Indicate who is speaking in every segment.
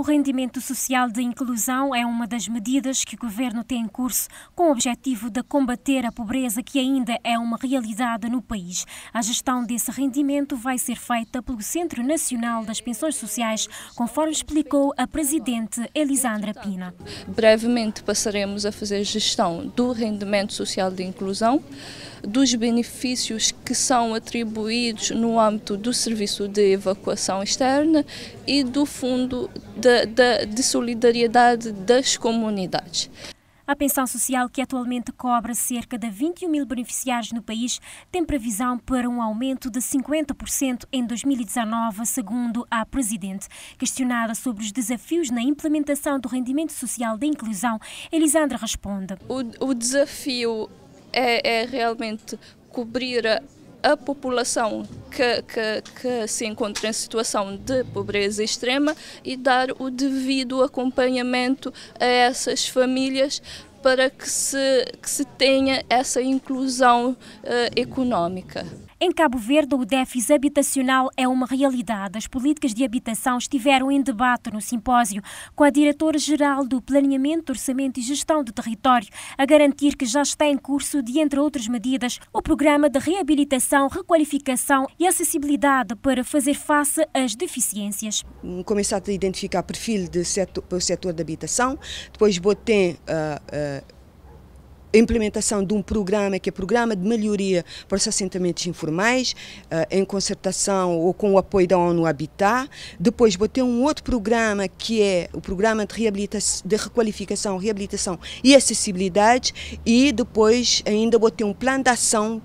Speaker 1: O rendimento social de inclusão é uma das medidas que o governo tem em curso com o objetivo de combater a pobreza que ainda é uma realidade no país. A gestão desse rendimento vai ser feita pelo Centro Nacional das Pensões Sociais, conforme explicou
Speaker 2: a presidente Elisandra Pina. Brevemente passaremos a fazer gestão do rendimento social de inclusão dos benefícios que são atribuídos no âmbito do Serviço de Evacuação Externa e do Fundo de, de, de Solidariedade das Comunidades. A pensão social, que
Speaker 1: atualmente cobra cerca de 21 mil beneficiários no país, tem previsão para um aumento de 50% em 2019, segundo a Presidente. Questionada sobre os desafios na implementação do rendimento social da inclusão, Elisandra responde: O,
Speaker 2: o desafio é, é realmente cobrir a, a população que, que, que, se encontra em situação de pobreza extrema e dar o devido acompanhamento a essas famílias para que se, que se tenha essa inclusão uh, económica. Em Cabo Verde,
Speaker 1: o déficit habitacional é uma realidade. As políticas de habitação estiveram em debate no simpósio, com a diretora-geral do Planeamento, Orçamento e Gestão do Território a garantir que já está em curso, de entre outras medidas, o programa de reabilitação, requalificação
Speaker 3: e acessibilidade para fazer face às deficiências. Começar a identificar perfil do setor, para o setor da habitação, depois botem uh, uh a implementação de um programa que é Programa de Melhoria para os Assentamentos Informais, eh, em concertação ou com o apoio da ONU Habitat. Depois vou ter um outro programa que é o Programa de, reabilitação, de Requalificação, Reabilitação e Acessibilidade e depois ainda vou ter um plano de ação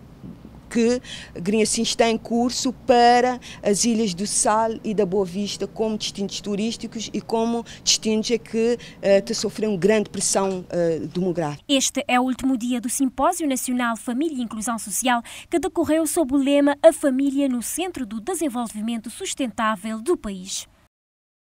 Speaker 3: que Grinhacins está em curso para as ilhas do Sal e da Boa Vista como destinos turísticos e como destinos a que uh, eh, uma grande pressão uh, demográfica.
Speaker 1: Este é o último dia do Simpósio Nacional Família e Inclusão Social que decorreu sob o lema A Família no Centro do Desenvolvimento Sustentável do País.